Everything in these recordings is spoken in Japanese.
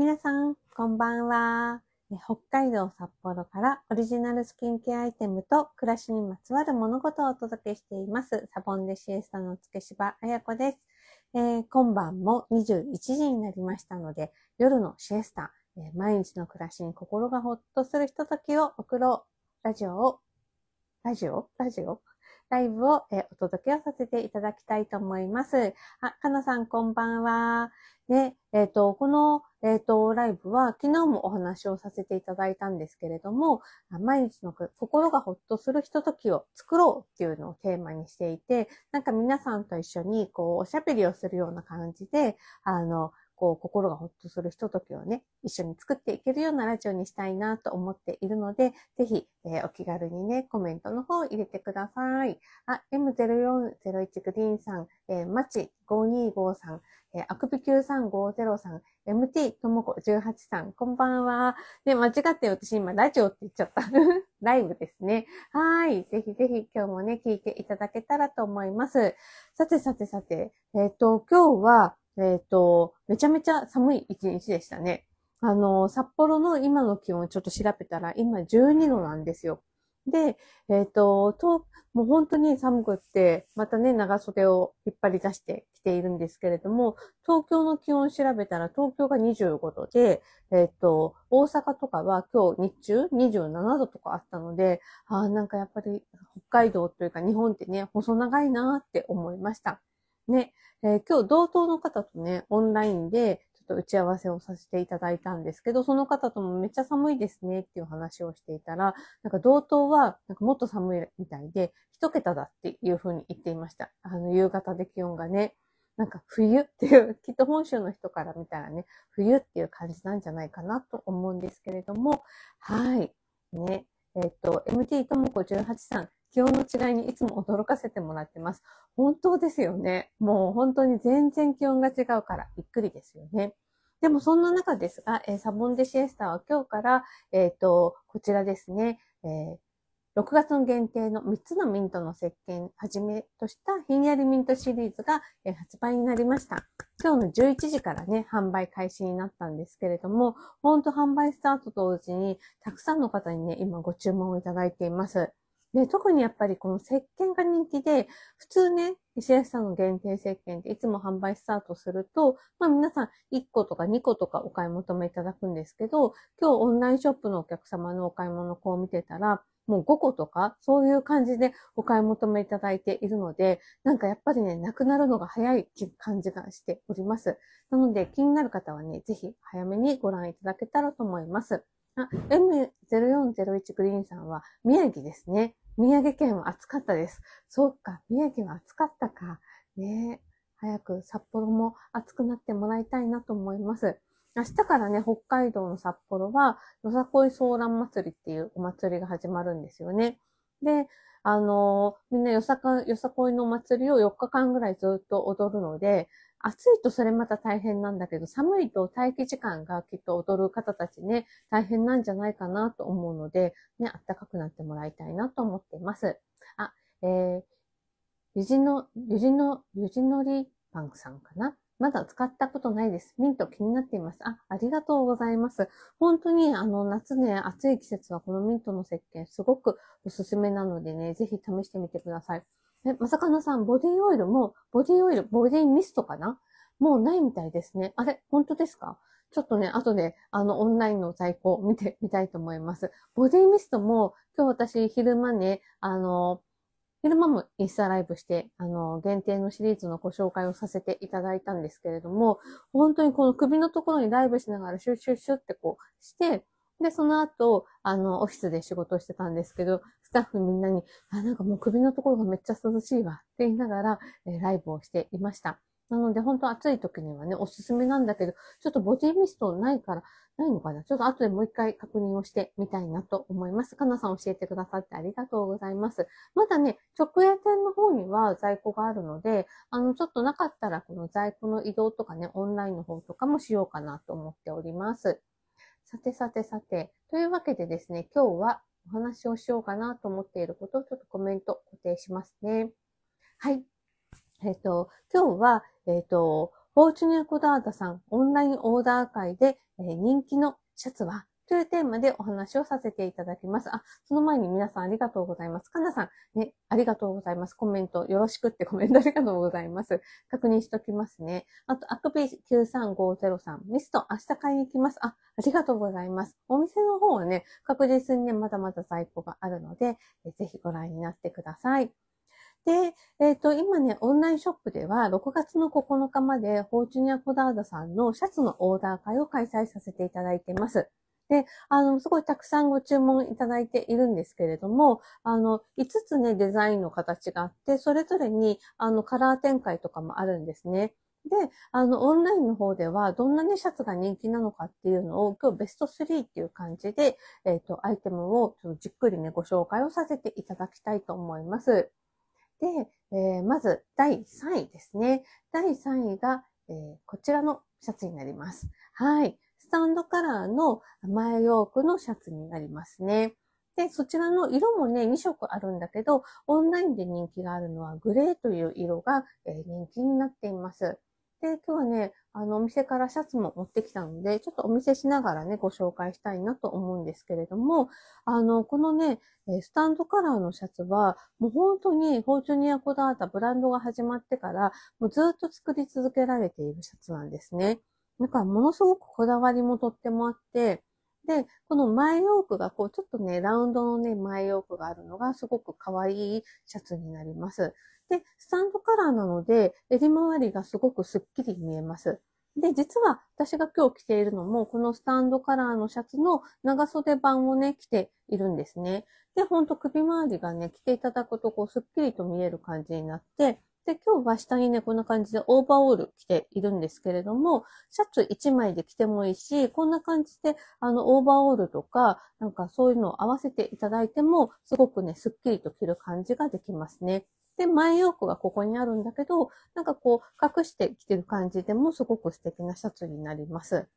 皆さん、こんばんは。北海道札幌からオリジナルスキンケアアイテムと暮らしにまつわる物事をお届けしています。サボンデシエスタのつけしばあやこです、えー、今晩も21時になりましたので、夜のシエスタ、えー、毎日の暮らしに心がほっとするひとときを送ろう。ラジオを、ラジオラジオライブを、お届けをさせていただきたいと思います。あ、かなさんこんばんは。ね、えっ、ー、と、この、えっ、ー、と、ライブは昨日もお話をさせていただいたんですけれども、毎日の心がほっとするひとときを作ろうっていうのをテーマにしていて、なんか皆さんと一緒にこう、おしゃべりをするような感じで、あの、こう、心がほっとするひとときをね、一緒に作っていけるようなラジオにしたいなと思っているので、ぜひ、えー、お気軽にね、コメントの方入れてください。あ、M0401 グリーンさん、えー、マチ525さん、えー、あくび9350さん、MT ともこ18さん、こんばんは。で、間違って私今ラジオって言っちゃった。ライブですね。はい。ぜひぜひ今日もね、聞いていただけたらと思います。さてさてさて、えっ、ー、と、今日は、えっ、ー、と、めちゃめちゃ寒い一日でしたね。あの、札幌の今の気温ちょっと調べたら、今12度なんですよ。で、えっ、ー、と、と、もう本当に寒くって、またね、長袖を引っ張り出してきているんですけれども、東京の気温調べたら東京が25度で、えっ、ー、と、大阪とかは今日日中27度とかあったので、ああ、なんかやっぱり北海道というか日本ってね、細長いなーって思いました。ね、えー、今日同等の方とね、オンラインでちょっと打ち合わせをさせていただいたんですけど、その方ともめっちゃ寒いですねっていう話をしていたら、なんか同等はなんかもっと寒いみたいで、一桁だっていうふうに言っていました。あの、夕方で気温がね。なんか冬っていう、きっと本州の人から見たらね、冬っていう感じなんじゃないかなと思うんですけれども、はい。ね。えっ、と、MT ともこ18さん、気温の違いにいつも驚かせてもらってます。本当ですよね。もう本当に全然気温が違うからびっくりですよね。でもそんな中ですが、えー、サボンデシエスタは今日から、えっ、ー、と、こちらですね、えー、6月の限定の3つのミントの石鹸はじめとしたひんやりミントシリーズが、えー、発売になりました。今日の11時からね、販売開始になったんですけれども、本当販売スタートと同時に、たくさんの方にね、今ご注文をいただいています。で、特にやっぱりこの石鹸が人気で、普通ね、石橋さんの限定石鹸っていつも販売スタートすると、まあ皆さん1個とか2個とかお買い求めいただくんですけど、今日オンラインショップのお客様のお買い物こう見てたら、もう5個とか、そういう感じでお買い求めいただいているので、なんかやっぱりね、なくなるのが早い感じがしております。なので、気になる方はね、ぜひ早めにご覧いただけたらと思います。M0401 グリーンさんは宮城ですね。宮城県は暑かったです。そうか、宮城は暑かったか。ね早く札幌も暑くなってもらいたいなと思います。明日からね、北海道の札幌は、よさこいソーラン祭りっていうお祭りが始まるんですよね。で、あのー、みんなよさこいの祭りを4日間ぐらいずっと踊るので、暑いとそれまた大変なんだけど、寒いと待機時間がきっと踊る方たちね、大変なんじゃないかなと思うので、ね、暖かくなってもらいたいなと思っています。あ、えー、ゆじの、ゆじの、ゆじのりパンクさんかなまだ使ったことないです。ミント気になっています。あ、ありがとうございます。本当にあの夏ね、暑い季節はこのミントの石鹸すごくおすすめなのでね、ぜひ試してみてください。え、まさかなさん、ボディオイルも、ボディオイル、ボディミストかなもうないみたいですね。あれ本当ですかちょっとね、後で、あの、オンラインの在庫を見てみたいと思います。ボディミストも、今日私、昼間ね、あの、昼間もインスタライブして、あの、限定のシリーズのご紹介をさせていただいたんですけれども、本当にこの首のところにライブしながらシュッシュッシュッってこうして、で、その後、あの、オフィスで仕事してたんですけど、スタッフみんなに、あ、なんかもう首のところがめっちゃ涼しいわって言いながら、えー、ライブをしていました。なので、本当暑い時にはね、おすすめなんだけど、ちょっとボディミストないから、ないのかなちょっと後でもう一回確認をしてみたいなと思います。かなさん教えてくださってありがとうございます。まだね、直営店の方には在庫があるので、あの、ちょっとなかったらこの在庫の移動とかね、オンラインの方とかもしようかなと思っております。さてさてさて、というわけでですね、今日はお話をしようかなと思っていることをちょっとコメント固定しますね。はい。えっ、ー、と、今日は、えっ、ー、と、フォーチュニアコダータさんオンラインオーダー会で、えー、人気のシャツはというテーマでお話をさせていただきます。あ、その前に皆さんありがとうございます。かなさん、ね、ありがとうございます。コメントよろしくってコメントありがとうございます。確認しときますね。あと、アクピ93503さん、ミスト明日買いに行きます。あ、ありがとうございます。お店の方はね、確実にね、まだまだ在庫があるので、えぜひご覧になってください。で、えっ、ー、と、今ね、オンラインショップでは、6月の9日まで、フォーチュニア・コダーダさんのシャツのオーダー会を開催させていただいています。で、あの、すごいたくさんご注文いただいているんですけれども、あの、5つね、デザインの形があって、それぞれに、あの、カラー展開とかもあるんですね。で、あの、オンラインの方では、どんなね、シャツが人気なのかっていうのを、今日ベスト3っていう感じで、えっ、ー、と、アイテムをちょっとじっくりね、ご紹介をさせていただきたいと思います。で、えー、まず、第3位ですね。第3位が、えー、こちらのシャツになります。はい。スタンドカラーの前ヨークのシャツになりますね。で、そちらの色もね、2色あるんだけど、オンラインで人気があるのはグレーという色が、え人気になっています。で、今日はね、あの、お店からシャツも持ってきたので、ちょっとお見せしながらね、ご紹介したいなと思うんですけれども、あの、このね、スタンドカラーのシャツは、もう本当に、フォーチュニアこだわったブランドが始まってから、もうずっと作り続けられているシャツなんですね。なんかものすごくこだわりもとってもあって、で、この前ヨークがこう、ちょっとね、ラウンドのね、前ヨークがあるのがすごく可愛いシャツになります。で、スタンドカラーなので、襟周りがすごくスッキリ見えます。で、実は私が今日着ているのも、このスタンドカラーのシャツの長袖版をね、着ているんですね。で、ほんと首周りがね、着ていただくと、こう、スッキリと見える感じになって、で、今日は下にね、こんな感じでオーバーオール着ているんですけれども、シャツ1枚で着てもいいし、こんな感じで、あの、オーバーオールとか、なんかそういうのを合わせていただいても、すごくね、スッキリと着る感じができますね。で、前洋服がここにあるんだけど、なんかこう、隠して着てる感じでもすごく素敵なシャツになります。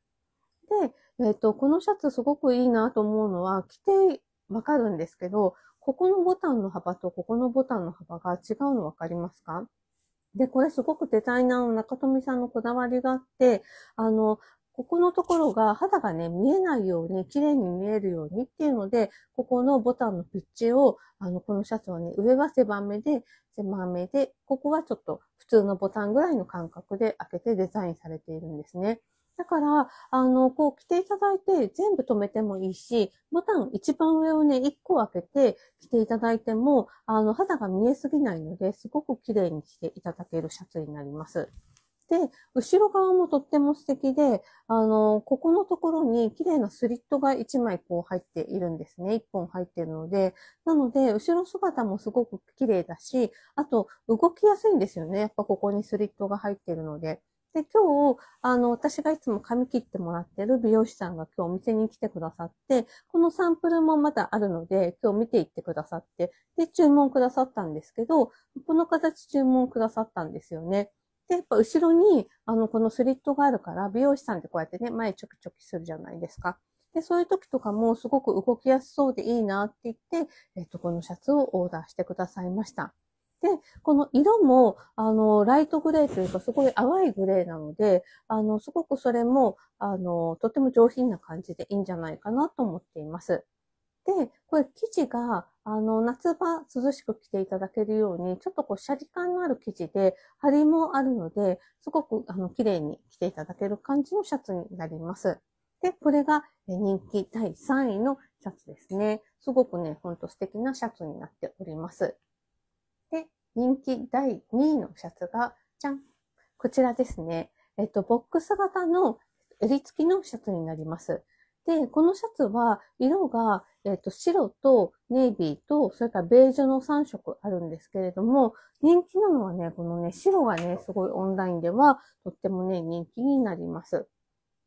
で、えっ、ー、と、このシャツすごくいいなと思うのは、着てわかるんですけど、ここのボタンの幅とここのボタンの幅が違うの分かりますかで、これすごくデザイナーの中富さんのこだわりがあって、あの、ここのところが肌がね、見えないように、綺麗に見えるようにっていうので、ここのボタンのピッチを、あの、このシャツはね、上は狭めで、狭めで、ここはちょっと普通のボタンぐらいの間隔で開けてデザインされているんですね。だから、あの、こう着ていただいて、全部止めてもいいし、ボタン一番上をね、一個開けて着ていただいても、あの、肌が見えすぎないので、すごく綺麗に着ていただけるシャツになります。で、後ろ側もとっても素敵で、あの、ここのところに綺麗なスリットが1枚こう入っているんですね。1本入っているので、なので、後ろ姿もすごく綺麗だし、あと、動きやすいんですよね。やっぱここにスリットが入っているので。で、今日、あの、私がいつも髪切ってもらってる美容師さんが今日お店に来てくださって、このサンプルもまだあるので、今日見ていってくださって、で、注文くださったんですけど、この形注文くださったんですよね。で、やっぱ後ろに、あの、このスリットがあるから、美容師さんってこうやってね、前チョキチョキするじゃないですか。で、そういう時とかもすごく動きやすそうでいいなって言って、えっと、このシャツをオーダーしてくださいました。で、この色も、あの、ライトグレーというか、すごい淡いグレーなので、あの、すごくそれも、あの、とても上品な感じでいいんじゃないかなと思っています。で、これ生地が、あの、夏場涼しく着ていただけるように、ちょっとこう、シャリ感のある生地で、張りもあるので、すごく、あの、綺麗に着ていただける感じのシャツになります。で、これが人気第3位のシャツですね。すごくね、ほんと素敵なシャツになっております。人気第2位のシャツが、じゃんこちらですね。えっと、ボックス型の襟付きのシャツになります。で、このシャツは色が、えっと、白とネイビーと、それからベージュの3色あるんですけれども、人気なのはね、このね、白がね、すごいオンラインではとってもね、人気になります。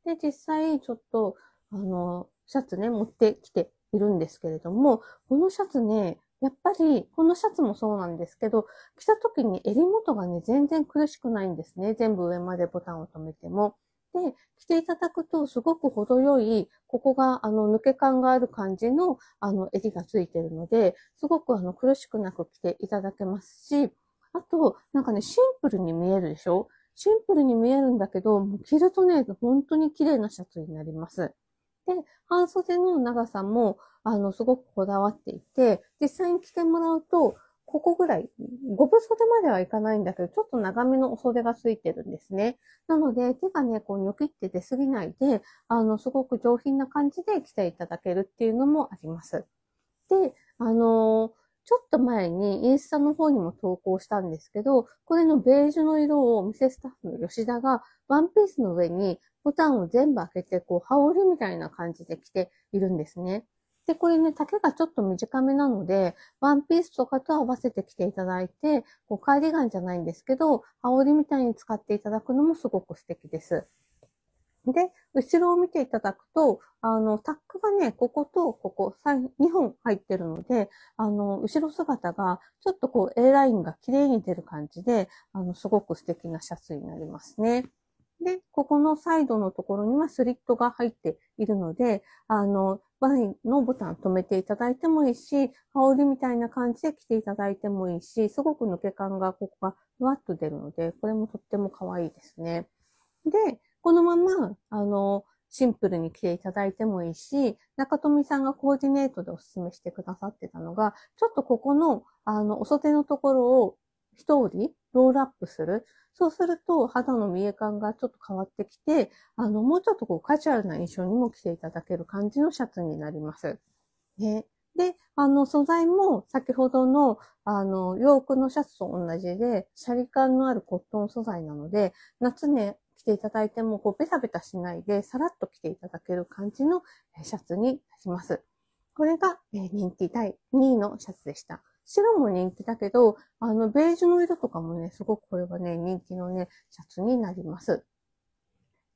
で、実際ちょっと、あの、シャツね、持ってきているんですけれども、このシャツね、やっぱり、このシャツもそうなんですけど、着た時に襟元がね、全然苦しくないんですね。全部上までボタンを留めても。で、着ていただくと、すごく程よい、ここが、あの、抜け感がある感じの、あの、襟がついてるので、すごく、あの、苦しくなく着ていただけますし、あと、なんかね、シンプルに見えるでしょシンプルに見えるんだけど、もう着るとね、本当に綺麗なシャツになります。で、半袖の長さも、あの、すごくこだわっていて、実際に着てもらうと、ここぐらい、5分袖まではいかないんだけど、ちょっと長めのお袖がついてるんですね。なので、手がね、こう、ニョキって出すぎないで、あの、すごく上品な感じで着ていただけるっていうのもあります。で、あのーちょっと前にインスタの方にも投稿したんですけど、これのベージュの色を店スタッフの吉田がワンピースの上にボタンを全部開けて、こう、羽織みたいな感じで着ているんですね。で、これね、丈がちょっと短めなので、ワンピースとかと合わせて着ていただいて、こう、カーディガンじゃないんですけど、羽織みたいに使っていただくのもすごく素敵です。で、後ろを見ていただくと、あの、タックがね、こことここ2本入ってるので、あの、後ろ姿がちょっとこう A ラインが綺麗に出る感じで、あの、すごく素敵なシャツになりますね。で、ここのサイドのところにはスリットが入っているので、あの、バイのボタン止めていただいてもいいし、羽織みたいな感じで着ていただいてもいいし、すごく抜け感がここがふわっと出るので、これもとっても可愛いですね。で、このまま、あの、シンプルに着ていただいてもいいし、中富さんがコーディネートでお勧めしてくださってたのが、ちょっとここの、あの、お袖のところを一折りロールアップする。そうすると肌の見え感がちょっと変わってきて、あの、もうちょっとこうカジュアルな印象にも着ていただける感じのシャツになります。ね。で、あの、素材も先ほどの、あの、洋服のシャツと同じで、シャリ感のあるコットン素材なので、夏ね、ていただいても、こう、ベタベタしないで、さらっと着ていただける感じのシャツになります。これが、え人気第2位のシャツでした。白も人気だけど、あの、ベージュの色とかもね、すごくこれはね、人気のね、シャツになります。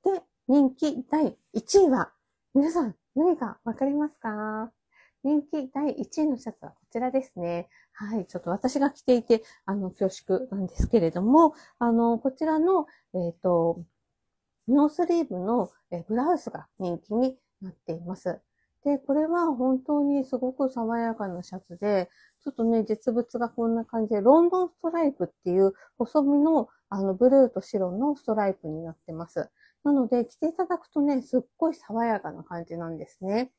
で、人気第1位は、皆さん、何かわかりますか人気第1位のシャツはこちらですね。はい。ちょっと私が着ていて、あの、恐縮なんですけれども、あの、こちらの、えっ、ー、と、ノースリーブのブラウスが人気になっています。で、これは本当にすごく爽やかなシャツで、ちょっとね、実物がこんな感じで、ロンドンストライプっていう細身のあのブルーと白のストライプになってます。なので、着ていただくとね、すっごい爽やかな感じなんですね。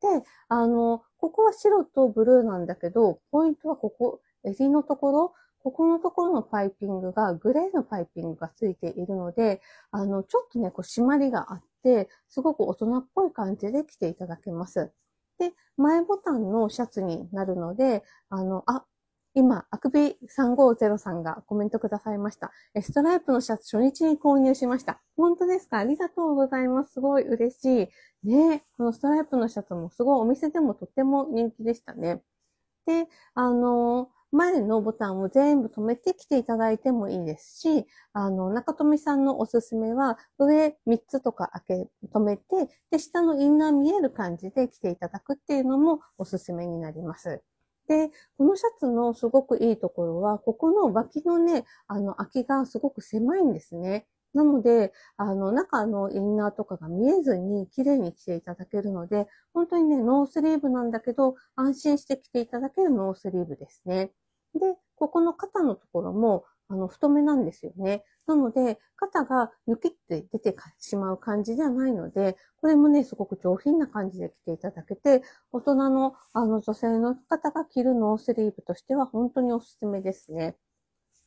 で、あの、ここは白とブルーなんだけど、ポイントはここ、襟のところ、ここのところのパイピングが、グレーのパイピングがついているので、あの、ちょっとね、こう、締まりがあって、すごく大人っぽい感じで着ていただけます。で、前ボタンのシャツになるので、あの、あ、今、あくび350さんがコメントくださいました。ストライプのシャツ初日に購入しました。本当ですかありがとうございます。すごい嬉しい。ねこのストライプのシャツもすごいお店でもとっても人気でしたね。で、あのー前のボタンを全部止めてきていただいてもいいですし、あの、中富さんのおすすめは、上3つとか開け、止めて、で、下のインナー見える感じで来ていただくっていうのもおすすめになります。で、このシャツのすごくいいところは、ここの脇のね、あの、空きがすごく狭いんですね。なので、あの、中のインナーとかが見えずに綺麗に着ていただけるので、本当にね、ノースリーブなんだけど、安心して着ていただけるノースリーブですね。で、ここの肩のところも、あの、太めなんですよね。なので、肩が抜きって出てしまう感じではないので、これもね、すごく上品な感じで着ていただけて、大人の、あの、女性の方が着るノースリーブとしては本当におすすめですね。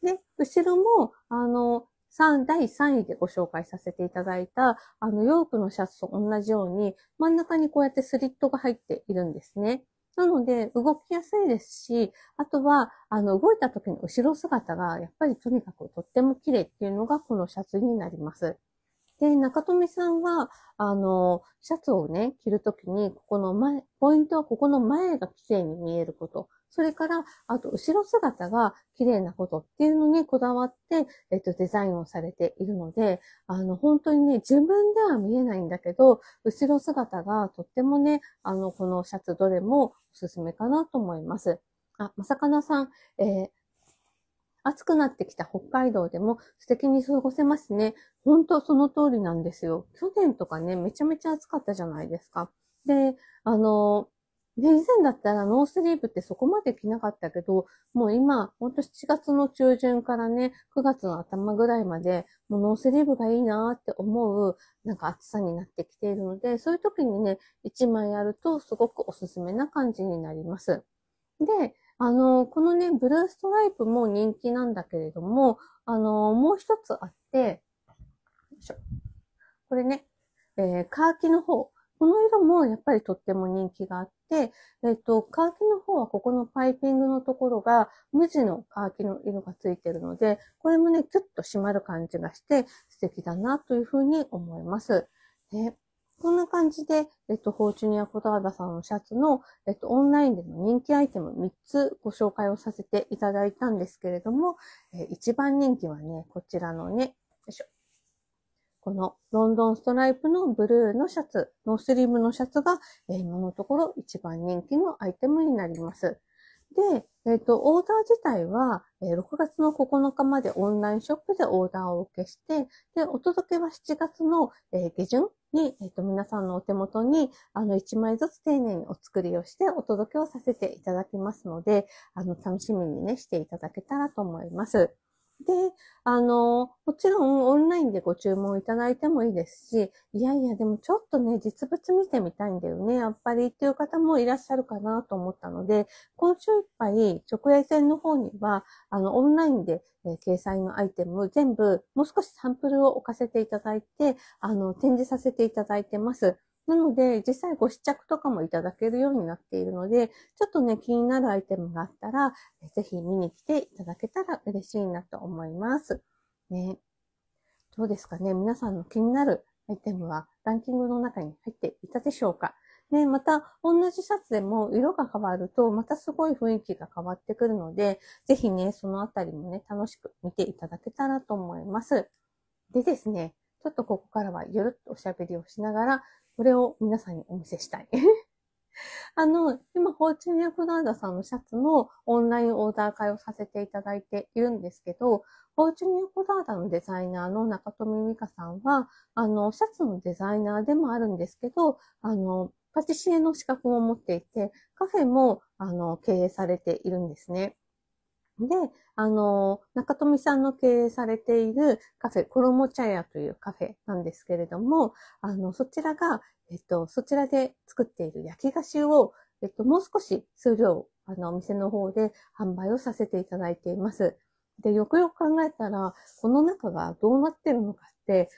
で、後ろも、あの、3、第3位でご紹介させていただいた、あの、ヨークのシャツと同じように、真ん中にこうやってスリットが入っているんですね。なので、動きやすいですし、あとは、あの、動いた時の後ろ姿が、やっぱりとにかくとっても綺麗っていうのが、このシャツになります。で、中富さんは、あの、シャツをね、着るときに、ここの前、ポイントはここの前が綺麗に見えること。それから、あと、後ろ姿が綺麗なことっていうのにこだわって、えっと、デザインをされているので、あの、本当にね、自分では見えないんだけど、後ろ姿がとってもね、あの、このシャツどれもおすすめかなと思います。あ、まさかなさん、えー、暑くなってきた北海道でも素敵に過ごせますね。本当その通りなんですよ。去年とかね、めちゃめちゃ暑かったじゃないですか。で、あのーで、以前だったらノースリーブってそこまで着なかったけど、もう今、ほんと7月の中旬からね、9月の頭ぐらいまで、もうノースリーブがいいなって思う、なんか暑さになってきているので、そういう時にね、1枚あるとすごくおすすめな感じになります。で、あの、このね、ブルーストライプも人気なんだけれども、あの、もう一つあって、これね、えー、カーキの方。この色もやっぱりとっても人気があって、えっと、カーキの方はここのパイピングのところが無地のカーキの色がついてるので、これもね、キュッと締まる感じがして素敵だなというふうに思います。でこんな感じで、えっと、フォーチュニア・コターダさんのシャツの、えっと、オンラインでの人気アイテム3つご紹介をさせていただいたんですけれども、えー、一番人気はね、こちらのね、よいしょ。このロンドンストライプのブルーのシャツ、ノースリーブのシャツが、えー、今のところ一番人気のアイテムになります。で、えっ、ー、と、オーダー自体は、えー、6月の9日までオンラインショップでオーダーを受けして、で、お届けは7月の、えー、下旬に、えっ、ー、と、皆さんのお手元に、あの、1枚ずつ丁寧にお作りをしてお届けをさせていただきますので、あの、楽しみにね、していただけたらと思います。で、あの、もちろんオンラインでご注文いただいてもいいですし、いやいや、でもちょっとね、実物見てみたいんだよね、やっぱりっていう方もいらっしゃるかなと思ったので、今週いっぱい直営店の方には、あの、オンラインで、え掲載のアイテム全部、もう少しサンプルを置かせていただいて、あの、展示させていただいてます。なので、実際ご試着とかもいただけるようになっているので、ちょっとね、気になるアイテムがあったら、ぜひ見に来ていただけたら嬉しいなと思います。ね。どうですかね皆さんの気になるアイテムはランキングの中に入っていたでしょうかね、また、同じシャツでも色が変わると、またすごい雰囲気が変わってくるので、ぜひね、そのあたりもね、楽しく見ていただけたらと思います。でですね、ちょっとここからはゆるっとおしゃべりをしながら、これを皆さんにお見せしたい。あの、今、フォーチュニアフラーダさんのシャツのオンラインオーダー会をさせていただいているんですけど、フォーチュニアフラーダのデザイナーの中富美香さんは、あの、シャツのデザイナーでもあるんですけど、あの、パティシエの資格も持っていて、カフェも、あの、経営されているんですね。で、あの、中富さんの経営されているカフェ、衣茶屋というカフェなんですけれども、あの、そちらが、えっと、そちらで作っている焼き菓子を、えっと、もう少し数量、あの、お店の方で販売をさせていただいています。で、よくよく考えたら、この中がどうなってるのかって、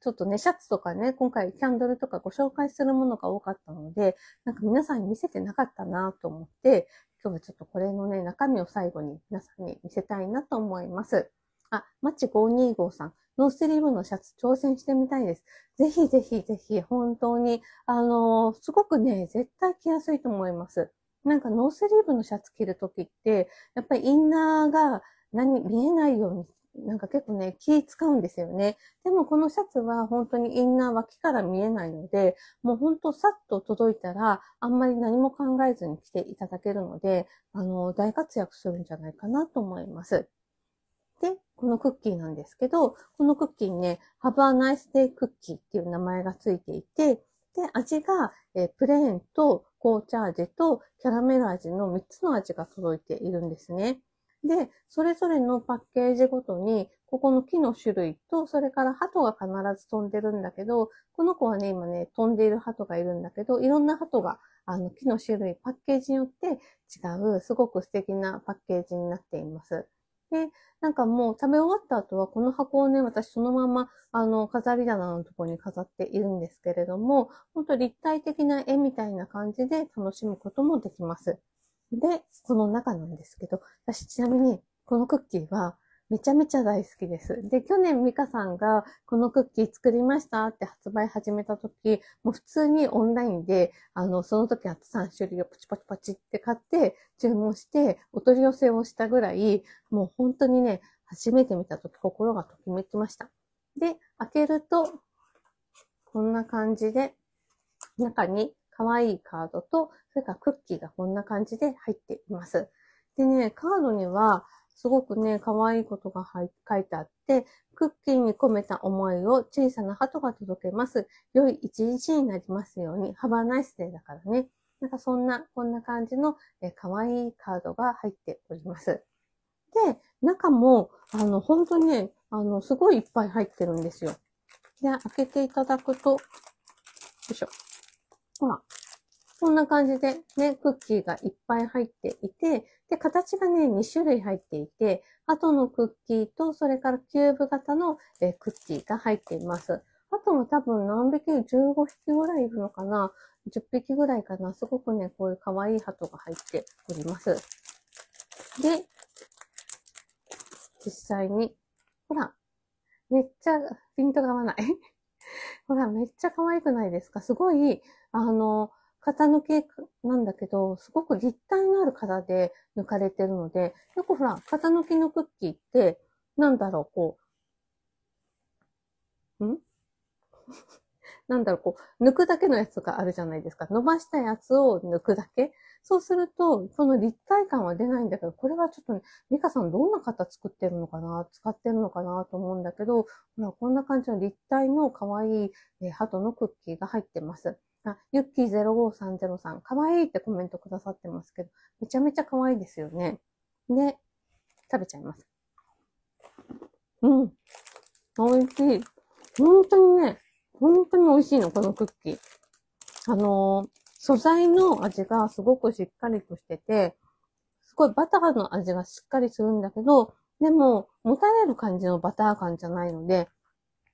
ちょっとね、シャツとかね、今回キャンドルとかご紹介するものが多かったので、なんか皆さんに見せてなかったなと思って、今日はちょっとこれのね、中身を最後に皆さんに見せたいなと思います。あ、マッチ525さん、ノースリーブのシャツ挑戦してみたいです。ぜひぜひぜひ、本当に、あのー、すごくね、絶対着やすいと思います。なんかノースリーブのシャツ着るときって、やっぱりインナーが何見えないようになんか結構ね、気使うんですよね。でもこのシャツは本当にインナー脇から見えないので、もう本当さっと届いたら、あんまり何も考えずに着ていただけるので、あの、大活躍するんじゃないかなと思います。で、このクッキーなんですけど、このクッキーね、ハバーナイスデイクッキーっていう名前がついていて、で、味が、えプレーンと紅茶味とキャラメル味の3つの味が届いているんですね。で、それぞれのパッケージごとに、ここの木の種類と、それから鳩が必ず飛んでるんだけど、この子はね、今ね、飛んでいる鳩がいるんだけど、いろんな鳩が、あの、木の種類、パッケージによって違う、すごく素敵なパッケージになっています。で、なんかもう食べ終わった後は、この箱をね、私そのまま、あの、飾り棚のところに飾っているんですけれども、ほんと立体的な絵みたいな感じで楽しむこともできます。で、この中なんですけど、私ちなみにこのクッキーはめちゃめちゃ大好きです。で、去年ミカさんがこのクッキー作りましたって発売始めた時、もう普通にオンラインで、あの、その時あった3種類をパチパチパチって買って注文してお取り寄せをしたぐらい、もう本当にね、初めて見た時心がときめきました。で、開けると、こんな感じで、中に可愛いカードと、それからクッキーがこんな感じで入っています。でね、カードには、すごくね、可愛いことが書いてあって、クッキーに込めた思いを小さな鳩が届けます。良い一日になりますように。ハバナイスデーだからね。なんかそんな、こんな感じのえ可愛いカードが入っております。で、中も、あの、本当にね、あの、すごいいっぱい入ってるんですよ。で、開けていただくと、よいしょ。ほら。こんな感じでね、クッキーがいっぱい入っていて、で、形がね、2種類入っていて、後のクッキーと、それからキューブ型の、えクッキーが入っています。あとも多分何匹 ?15 匹ぐらいいるのかな ?10 匹ぐらいかなすごくね、こういう可愛い鳩が入っております。で、実際に、ほら、めっちゃ、ピントが合わない ほら、めっちゃ可愛くないですかすごい、あの、型抜けなんだけど、すごく立体のある型で抜かれてるので、よくほら、型抜きのクッキーって、なんだろう、こう、ん なんだろう、こう、抜くだけのやつがあるじゃないですか。伸ばしたやつを抜くだけ。そうすると、その立体感は出ないんだけど、これはちょっとね、ミカさんどんな型作ってるのかな使ってるのかなと思うんだけど、ほら、こんな感じの立体の可愛い、えー、鳩のクッキーが入ってます。あ、ユッキー05303、かわいいってコメントくださってますけど、めちゃめちゃ可愛いですよね。で、食べちゃいます。うん。美味しい。本当にね、本当に美味しいの、このクッキー。あのー、素材の味がすごくしっかりとしてて、すごいバターの味がしっかりするんだけど、でも、持たれる感じのバター感じゃないので、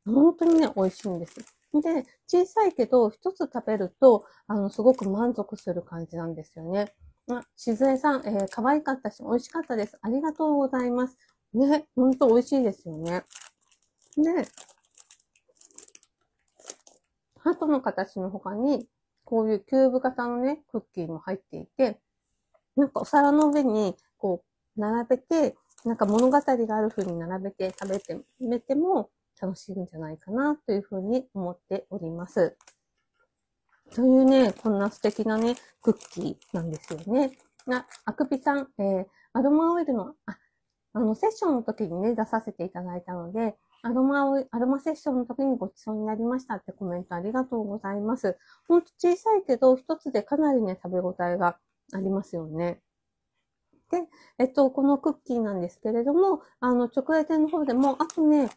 本当にね、美味しいんです。で、小さいけど、一つ食べると、あの、すごく満足する感じなんですよね。あ、しずえさん、えー、可愛かったし、美味しかったです。ありがとうございます。ね、ほんと美味しいですよね。で、ハトの形の他に、こういうキューブ型のね、クッキーも入っていて、なんかお皿の上に、こう、並べて、なんか物語がある風に並べて食べて、食ても、楽しいんじゃないかなというふうに思っております。というね、こんな素敵なね、クッキーなんですよね。あ、あくびさん、えー、アロマオイルの、あ、あの、セッションの時にね、出させていただいたので、アロマオイル、アロマセッションの時にごちそうになりましたってコメントありがとうございます。ほんと小さいけど、一つでかなりね、食べ応えがありますよね。で、えっと、このクッキーなんですけれども、あの、直営店の方でも、あとね、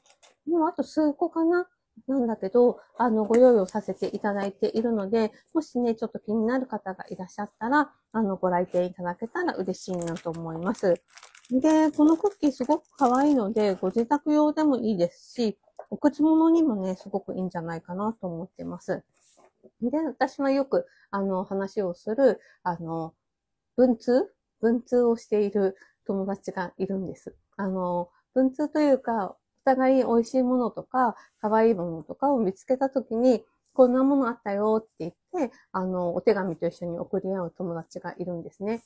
もうあと数個かななんだけど、あの、ご用意をさせていただいているので、もしね、ちょっと気になる方がいらっしゃったら、あの、ご来店いただけたら嬉しいなと思います。で、このクッキーすごく可愛いので、ご自宅用でもいいですし、お口物にもね、すごくいいんじゃないかなと思ってます。で、私はよく、あの、話をする、あの、文通文通をしている友達がいるんです。あの、文通というか、たがい美味しいものとか、可愛いものとかを見つけたときに、こんなものあったよって言って、あの、お手紙と一緒に送り合う友達がいるんですね。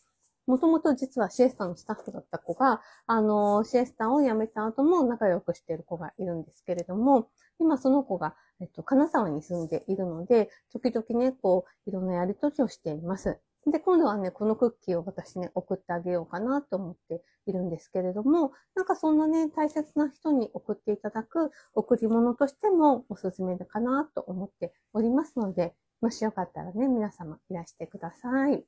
もともと実はシエスタのスタッフだった子が、あの、シエスタを辞めた後も仲良くしている子がいるんですけれども、今その子が、えっと、金沢に住んでいるので、時々ね、こう、いろんなやりとりをしています。で、今度はね、このクッキーを私ね、送ってあげようかなと思っているんですけれども、なんかそんなね、大切な人に送っていただく贈り物としてもおすすめかなと思っておりますので、もしよかったらね、皆様いらしてください。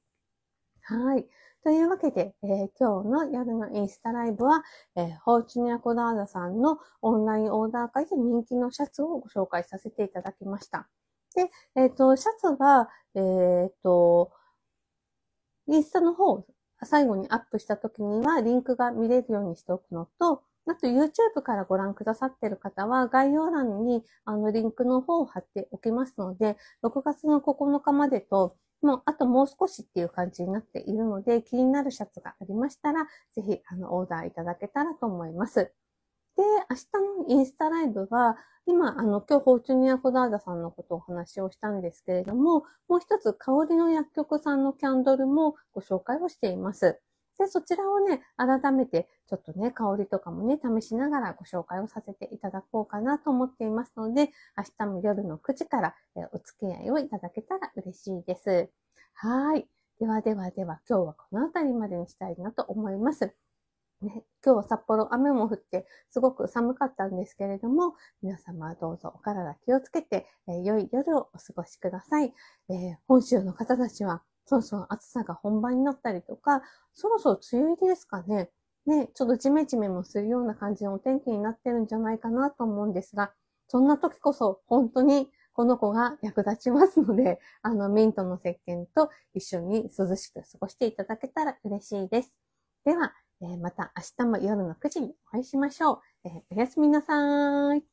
はい。というわけで、えー、今日の夜のインスタライブは、えー、ホーチニアコダーダさんのオンラインオーダー会で人気のシャツをご紹介させていただきました。で、えっ、ー、と、シャツは、えっ、ー、と、インスタの方、最後にアップした時にはリンクが見れるようにしておくのと、あと YouTube からご覧くださっている方は概要欄にあのリンクの方を貼っておきますので、6月の9日までと、もうあともう少しっていう感じになっているので、気になるシャツがありましたら、ぜひあのオーダーいただけたらと思います。で、明日のインスタライブは、今、あの、今日、フォーチュニア・フォダーダさんのことをお話をしたんですけれども、もう一つ、香りの薬局さんのキャンドルもご紹介をしています。で、そちらをね、改めて、ちょっとね、香りとかもね、試しながらご紹介をさせていただこうかなと思っていますので、明日も夜の9時からお付き合いをいただけたら嬉しいです。はい。ではではでは、今日はこの辺りまでにしたいなと思います。ね、今日札幌雨も降ってすごく寒かったんですけれども、皆様どうぞお体気をつけて、えー、良い夜をお過ごしください、えー、本州の方たちはそろそろ暑さが本番になったりとか、そろそろ梅雨入りですかね。ね、ちょっとジメジメもするような感じのお天気になってるんじゃないかなと思うんですが、そんな時こそ本当にこの子が役立ちますので、あのミントの石鹸と一緒に涼しく過ごしていただけたら嬉しいです。では、えー、また明日も夜の9時にお会いしましょう。えー、おやすみなさい。